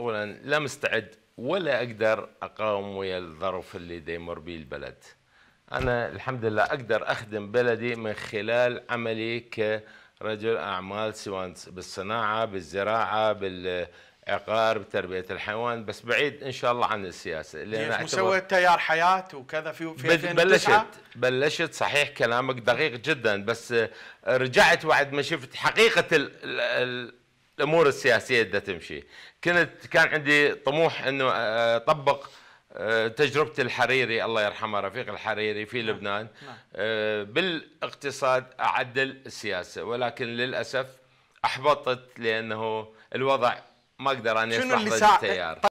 اولا لا مستعد ولا اقدر اقاوم ويا الظرف اللي يمر به البلد انا الحمد لله اقدر اخدم بلدي من خلال عملي كرجل اعمال سواء بالصناعه بالزراعه بال عقار بتربيه الحيوان بس بعيد ان شاء الله عن السياسه لان مسوي تيار حياه وكذا في في بلشت بلشت صحيح كلامك دقيق جدا بس رجعت بعد ما شفت حقيقه ال ال الامور السياسيه بدها تمشي كنت كان عندي طموح انه آه، اطبق آه، تجربه الحريري الله يرحمه رفيق الحريري في نعم. لبنان نعم. آه، بالاقتصاد اعدل السياسه ولكن للاسف احبطت لانه الوضع ما اقدر اني اشرح التيار